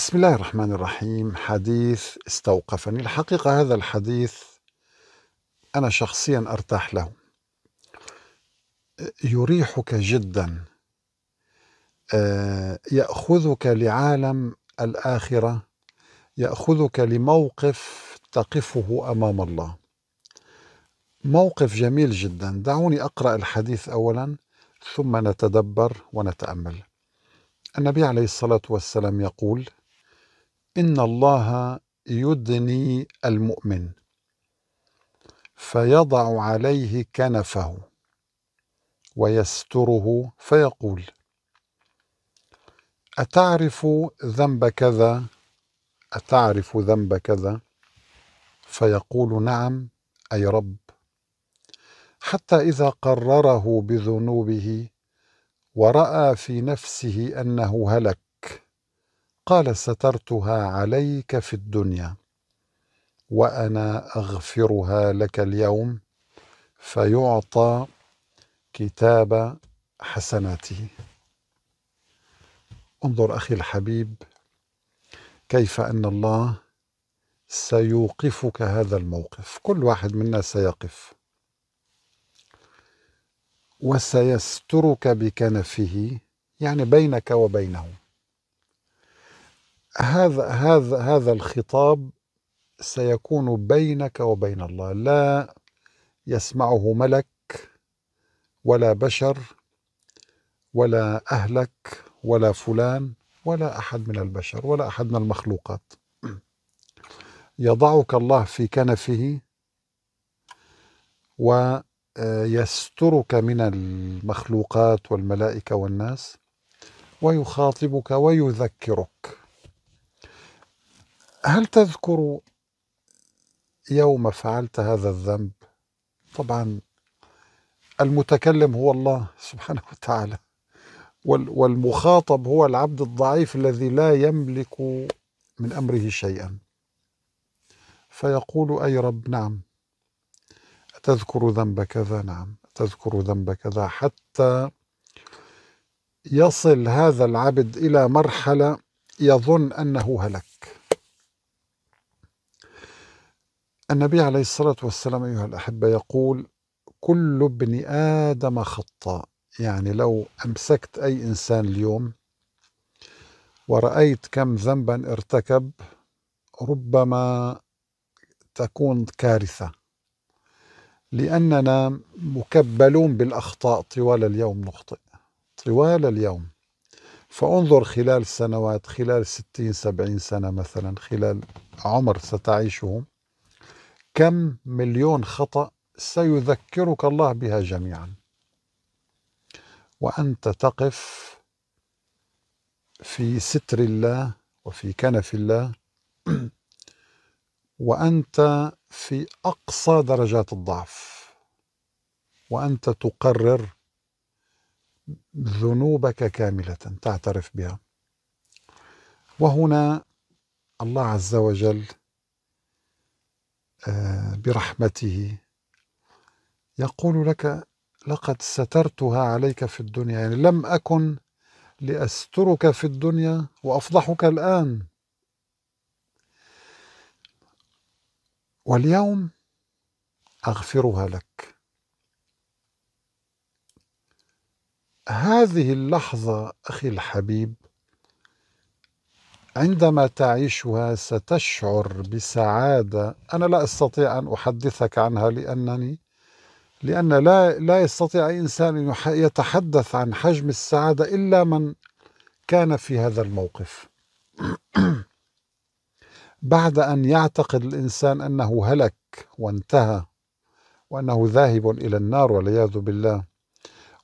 بسم الله الرحمن الرحيم حديث استوقفني الحقيقة هذا الحديث أنا شخصيا أرتاح له يريحك جدا آه، يأخذك لعالم الآخرة يأخذك لموقف تقفه أمام الله موقف جميل جدا دعوني أقرأ الحديث أولا ثم نتدبر ونتأمل النبي عليه الصلاة والسلام يقول إن الله يدني المؤمن فيضع عليه كنفه ويستره فيقول أتعرف ذنب كذا أتعرف ذنب كذا فيقول نعم أي رب حتى إذا قرره بذنوبه ورأى في نفسه أنه هلك قال سترتها عليك في الدنيا وانا اغفرها لك اليوم فيعطى كتاب حسناته انظر اخي الحبيب كيف ان الله سيوقفك هذا الموقف كل واحد منا سيقف وسيسترك بكنفه يعني بينك وبينه هذا هذا هذا الخطاب سيكون بينك وبين الله لا يسمعه ملك ولا بشر ولا اهلك ولا فلان ولا احد من البشر ولا احد من المخلوقات يضعك الله في كنفه ويسترك من المخلوقات والملائكه والناس ويخاطبك ويذكرك هل تذكر يوم فعلت هذا الذنب طبعا المتكلم هو الله سبحانه وتعالى والمخاطب هو العبد الضعيف الذي لا يملك من امره شيئا فيقول اي رب نعم اتذكر ذنب كذا نعم اتذكر ذنب كذا حتى يصل هذا العبد الى مرحله يظن انه هلك النبي عليه الصلاة والسلام أيها الأحبة يقول كل ابن آدم خطاء يعني لو أمسكت أي إنسان اليوم ورأيت كم ذنبا ارتكب ربما تكون كارثة لأننا مكبلون بالأخطاء طوال اليوم نخطئ طوال اليوم فانظر خلال سنوات خلال ستين سبعين سنة مثلا خلال عمر ستعيشه كم مليون خطأ سيذكرك الله بها جميعا وأنت تقف في ستر الله وفي كنف الله وأنت في أقصى درجات الضعف وأنت تقرر ذنوبك كاملة تعترف بها وهنا الله عز وجل آه، برحمته يقول لك لقد سترتها عليك في الدنيا يعني لم أكن لأسترك في الدنيا وأفضحك الآن واليوم أغفرها لك هذه اللحظة أخي الحبيب عندما تعيشها ستشعر بسعادة أنا لا أستطيع أن أحدثك عنها لأنني لأن لا لا يستطيع أي إنسان أن يتحدث عن حجم السعادة إلا من كان في هذا الموقف بعد أن يعتقد الإنسان أنه هلك وانتهى وأنه ذاهب إلى النار والعياذ بالله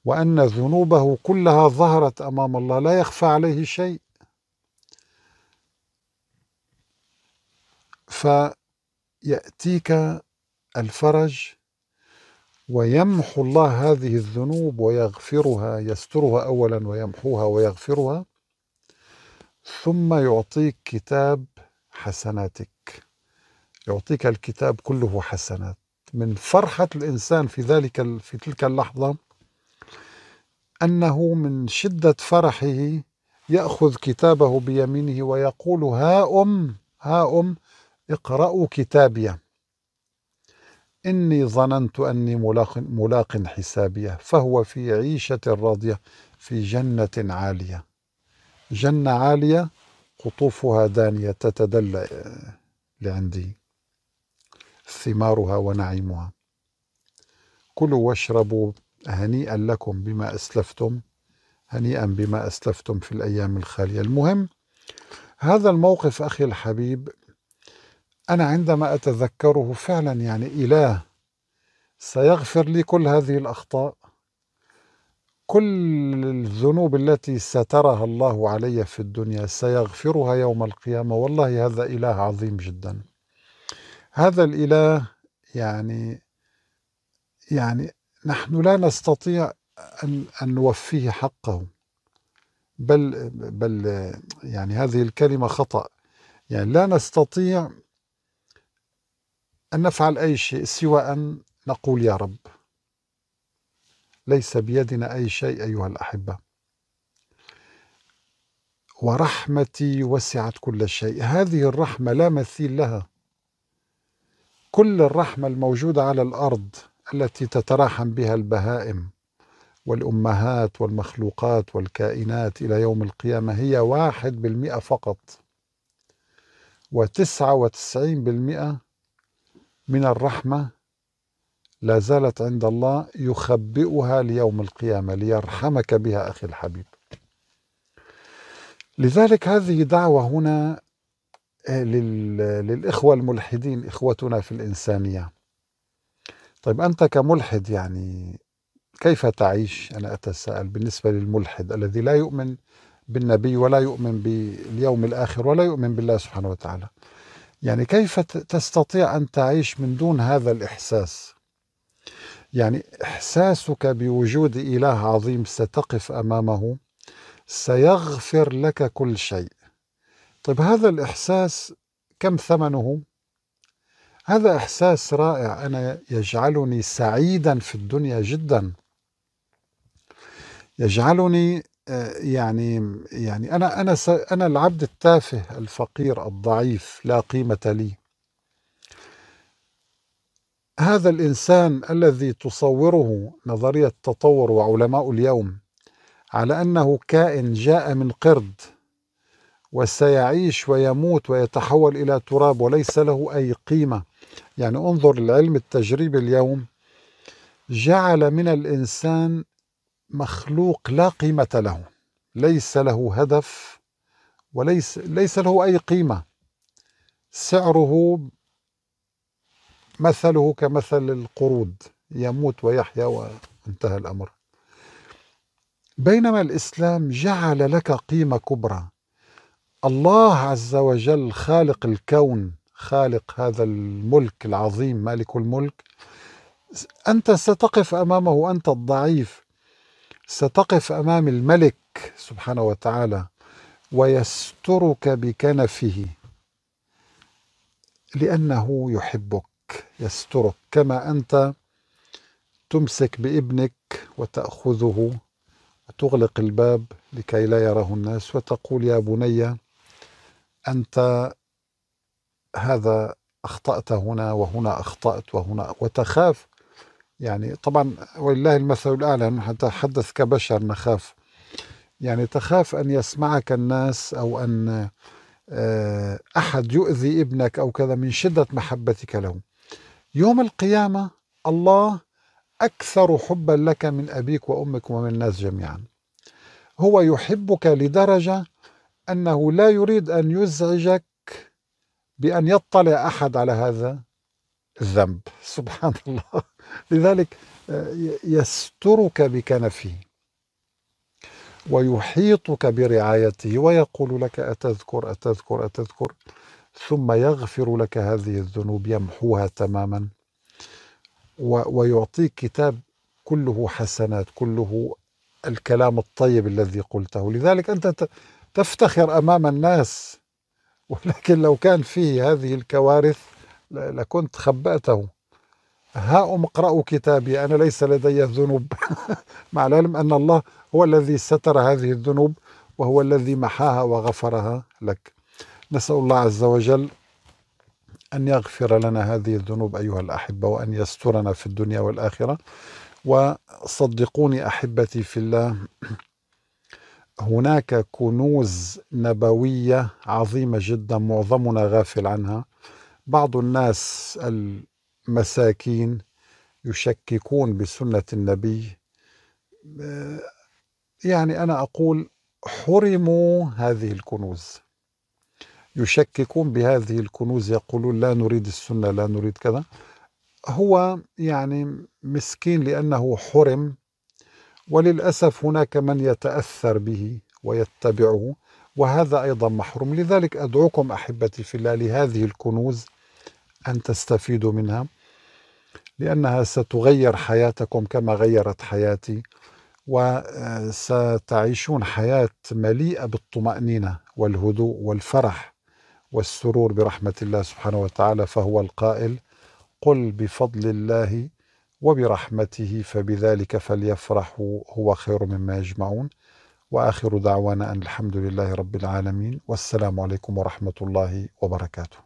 وأن ذنوبه كلها ظهرت أمام الله لا يخفى عليه شيء فيأتيك الفرج ويمحو الله هذه الذنوب ويغفرها يسترها أولا ويمحوها ويغفرها ثم يعطيك كتاب حسناتك يعطيك الكتاب كله حسنات من فرحة الإنسان في ذلك في تلك اللحظة أنه من شدة فرحه يأخذ كتابه بيمينه ويقول ها أم ها أم اقرأوا كتابي إني ظننت أني ملاق, ملاق حسابية فهو في عيشة راضية في جنة عالية جنة عالية قطوفها دانية تتدلى آه، لعندي ثمارها ونعيمها كلوا واشربوا هنيئا لكم بما أسلفتم هنيئا بما أسلفتم في الأيام الخالية المهم هذا الموقف أخي الحبيب أنا عندما أتذكره فعلا يعني إله سيغفر لي كل هذه الأخطاء كل الذنوب التي سترها الله علي في الدنيا سيغفرها يوم القيامة والله هذا إله عظيم جدا هذا الإله يعني يعني نحن لا نستطيع أن, نوفيه حقه بل بل يعني هذه الكلمة خطأ يعني لا نستطيع أن نفعل أي شيء سوى أن نقول يا رب ليس بيدنا أي شيء أيها الأحبة ورحمتي وسعت كل شيء هذه الرحمة لا مثيل لها كل الرحمة الموجودة على الأرض التي تتراحم بها البهائم والأمهات والمخلوقات والكائنات إلى يوم القيامة هي واحد بالمئة فقط وتسعة وتسعين بالمئة من الرحمة لا زالت عند الله يخبئها ليوم القيامة ليرحمك بها أخي الحبيب لذلك هذه دعوة هنا آه، للإخوة الملحدين إخوتنا في الإنسانية طيب أنت كملحد يعني كيف تعيش أنا أتساءل بالنسبة للملحد الذي لا يؤمن بالنبي ولا يؤمن باليوم الآخر ولا يؤمن بالله سبحانه وتعالى يعني كيف تستطيع أن تعيش من دون هذا الإحساس يعني إحساسك بوجود إله عظيم ستقف أمامه سيغفر لك كل شيء طيب هذا الإحساس كم ثمنه؟ هذا إحساس رائع أنا يجعلني سعيدا في الدنيا جدا يجعلني يعني يعني انا انا انا العبد التافه الفقير الضعيف لا قيمه لي هذا الانسان الذي تصوره نظريه التطور وعلماء اليوم على انه كائن جاء من قرد وسيعيش ويموت ويتحول الى تراب وليس له اي قيمه يعني انظر العلم التجريبي اليوم جعل من الانسان مخلوق لا قيمة له ليس له هدف وليس ليس له أي قيمة سعره مثله كمثل القرود يموت ويحيا وانتهى الأمر بينما الإسلام جعل لك قيمة كبرى الله عز وجل خالق الكون خالق هذا الملك العظيم مالك الملك أنت ستقف أمامه أنت الضعيف ستقف امام الملك سبحانه وتعالى ويسترك بكنفه لانه يحبك يسترك كما انت تمسك بابنك وتاخذه وتغلق الباب لكي لا يراه الناس وتقول يا بني انت هذا اخطات هنا وهنا اخطات وهنا وتخاف يعني طبعا ولله المثل الأعلى نحن نتحدث كبشر نخاف يعني تخاف أن يسمعك الناس أو أن آه، أحد يؤذي ابنك أو كذا من شدة محبتك له يوم القيامة الله أكثر حبا لك من أبيك وأمك ومن الناس جميعا هو يحبك لدرجة أنه لا يريد أن يزعجك بأن يطلع أحد على هذا الذنب سبحان الله لذلك آه، يسترك بكنفه ويحيطك برعايته ويقول لك أتذكر أتذكر أتذكر ثم يغفر لك هذه الذنوب يمحوها تماما ويعطيك كتاب كله حسنات كله الكلام الطيب الذي قلته لذلك أنت تفتخر أمام الناس ولكن لو كان فيه هذه الكوارث لكنت خبأته ها أم اقرأوا كتابي أنا ليس لدي ذنوب مع العلم أن الله هو الذي ستر هذه الذنوب وهو الذي محاها وغفرها لك نسأل الله عز وجل أن يغفر لنا هذه الذنوب أيها الأحبة وأن يسترنا في الدنيا والآخرة وصدقوني أحبتي في الله هناك كنوز نبوية عظيمة جدا معظمنا غافل عنها بعض الناس المساكين يشككون بسنة النبي آه، يعني أنا أقول حرموا هذه الكنوز يشككون بهذه الكنوز يقولون لا نريد السنة لا نريد كذا هو يعني مسكين لأنه حرم وللأسف هناك من يتأثر به ويتبعه وهذا أيضا محروم لذلك أدعوكم أحبتي في الله لهذه الكنوز أن تستفيدوا منها لأنها ستغير حياتكم كما غيرت حياتي وستعيشون آه، حياة مليئة بالطمأنينة والهدوء والفرح والسرور برحمة الله سبحانه وتعالى فهو القائل قل بفضل الله وبرحمته فبذلك فليفرحوا هو خير مما يجمعون واخر دعوانا ان الحمد لله رب العالمين والسلام عليكم ورحمه الله وبركاته